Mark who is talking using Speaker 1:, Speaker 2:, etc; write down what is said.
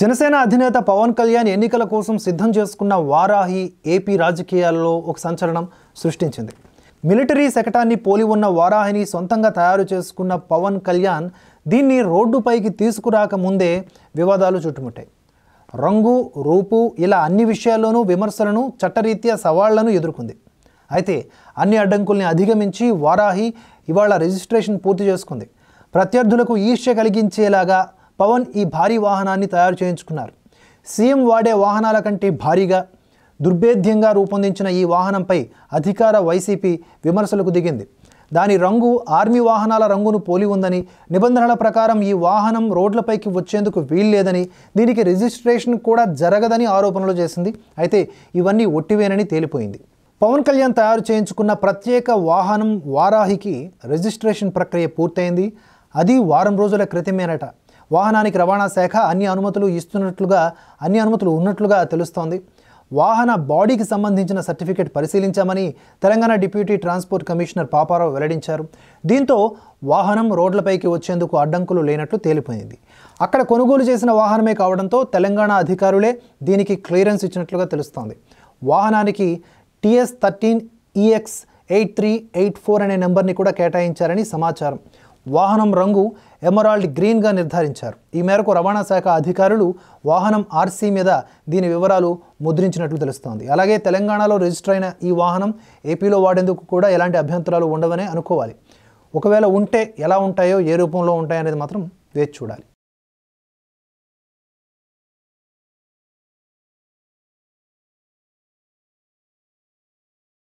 Speaker 1: జనసేన అధినేత పవన్ కళ్యాణ్ ఎన్నికల కోసం సిద్ధం చేసుకున్న వారాహి ఏపీ రాజకీయాల్లో ఒక సంచలనం సృష్టించింది మిలిటరీ శకటాన్ని పోలి ఉన్న వారాహిని సొంతంగా తయారు చేసుకున్న పవన్ కళ్యాణ్ దీన్ని రోడ్డుపైకి తీసుకురాక ముందే వివాదాలు చుట్టుముట్టాయి రంగు రూపు ఇలా అన్ని విషయాల్లోనూ విమర్శలను చట్టరీత్యా సవాళ్లను ఎదుర్కొంది అయితే అన్ని అడ్డంకుల్ని అధిగమించి వారాహి ఇవాళ రిజిస్ట్రేషన్ పూర్తి చేసుకుంది ప్రత్యర్థులకు ఈర్ష్య కలిగించేలాగా పవన్ ఈ భారీ వాహనాన్ని తయారు చేయించుకున్నారు సీఎం వాడే వాహనాల కంటే భారీగా దుర్భేద్యంగా రూపొందించిన ఈ వాహనంపై అధికార వైసీపీ విమర్శలకు దిగింది దాని రంగు ఆర్మీ వాహనాల రంగును పోలి ఉందని నిబంధనల ప్రకారం ఈ వాహనం రోడ్లపైకి వచ్చేందుకు వీల్లేదని దీనికి రిజిస్ట్రేషన్ కూడా జరగదని ఆరోపణలు చేసింది అయితే ఇవన్నీ ఒట్టివేనని తేలిపోయింది పవన్ కళ్యాణ్ తయారు చేయించుకున్న ప్రత్యేక వాహనం వారాహికి రిజిస్ట్రేషన్ ప్రక్రియ పూర్తయింది అది వారం రోజుల క్రితమేనట వాహనానికి రవాణా శాఖ అన్ని అనుమతులు ఇస్తున్నట్లుగా అన్ని అనుమతులు ఉన్నట్లుగా తెలుస్తోంది వాహన బాడీకి సంబంధించిన సర్టిఫికేట్ పరిశీలించామని Telangana deputy transport commissioner Paparao వెల్లడించారు దీంతో వాహనం రోడ్లపైకి వచ్చేందుకు అడ్డంకులు లేనట్లు తేలిపోయింది అక్కడ కొనుగోలు చేసిన వాహనమే కావడంతో తెలంగాణ అధికారులే దీనికి క్లియరెన్స్ ఇచ్చినట్లుగా తెలుస్తోంది వాహనానికి TS thirteen E X eight three eight four అనే నెంబర్ని కూడా కేటాయించారని సమాచారం వాహనం రంగు ఎమరాల్డ్ గ్రీన్గా నిర్ధారించారు ఈ మేరకు రవాణా శాఖ అధికారులు వాహనం ఆర్సీ మీద దీని వివరాలు ముద్రించినట్లు తెలుస్తోంది అలాగే తెలంగాణలో రిజిస్టర్ అయిన ఈ వాహనం ఏపీలో వాడేందుకు కూడా ఎలాంటి అభ్యంతరాలు ఉండవనే అనుకోవాలి ఒకవేళ ఉంటే ఎలా ఉంటాయో
Speaker 2: ఏ రూపంలో ఉంటాయనేది మాత్రం వేచి చూడాలి